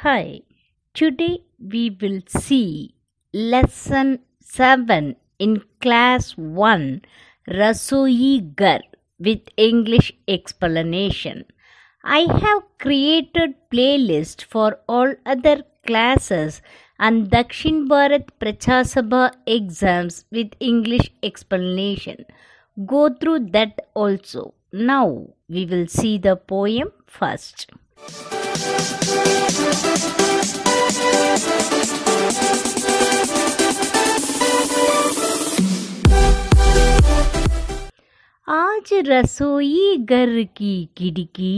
Hi, today we will see lesson 7 in class 1 Gar with English explanation. I have created playlist for all other classes and Dakshin Bharat Prachasabha Sabha exams with English explanation. Go through that also. Now we will see the poem first. आज रसोई घर की खिड़की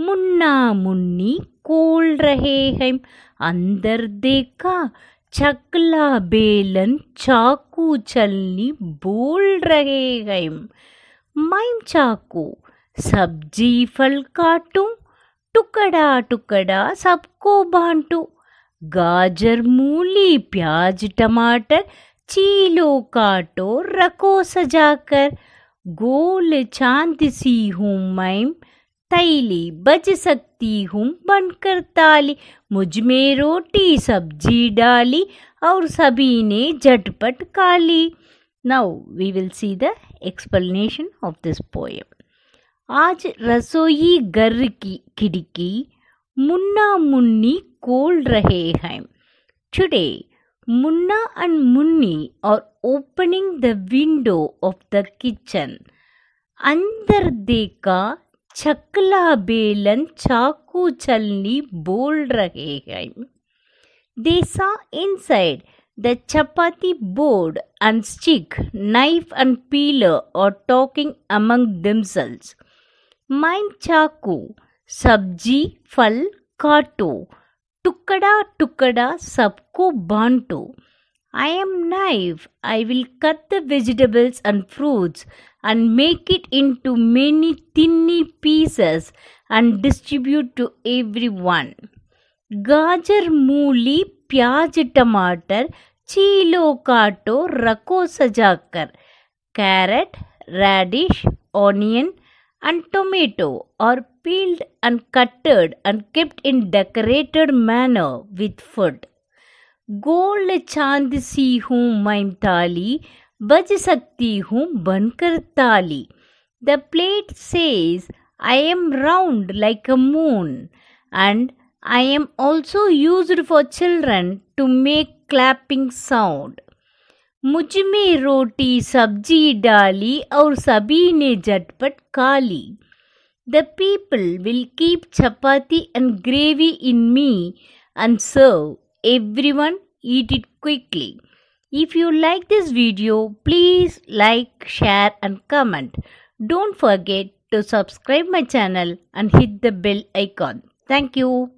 मुन्ना मुन्नी कोल रहे हैं अंदर देखा चकला बेलन चाकू चलनी बोल रहे हैं माइम चाकू सब्जी फल काटू टुकड़ा टुकड़ा सबको बांटू गाजर मूली प्याज टमाटर चीलो काटो रखो सजाकर गोल चांद सी हूँ मैं तैली बज सकती हूँ बनकर ताली मुझ में रोटी सब्जी डाली और सभी ने झटपट काली now we will see the explanation of this poem आज रसोई घर की खिड़की मुन्ना मुन्नी कोल रहे हैं टुडे मुन्ना एंड मुन्नी और opening the window of the kitchen अंदर देखा चकला बेलन चाकू चलनी बोल रहे हैं देसा inside the chapati board and stick knife and peeler और टॉकिंग अमंग दिमसल्स माइंड चाकू सब्जी फल काटो टुकड़ा टुकड़ा सबको बांटो I am knife I will cut the vegetables and fruits and make it into many tiny pieces and distribute to everyone गाजर मूली प्याज टमाटर चीलो काटो रखो कर carrot radish onion and tomato और peeled and cuttered and kept in decorated manner with food. Gold chand se hum maim tali, baj sakti hum bankar tali. The plate says, I am round like a moon and I am also used for children to make clapping sound. मुझमें roti, sabji, dali और sabhi ने झटपट खा ली the people will keep chapati and gravy in me and serve everyone eat it quickly. If you like this video, please like, share and comment. Don't forget to subscribe my channel and hit the bell icon. Thank you.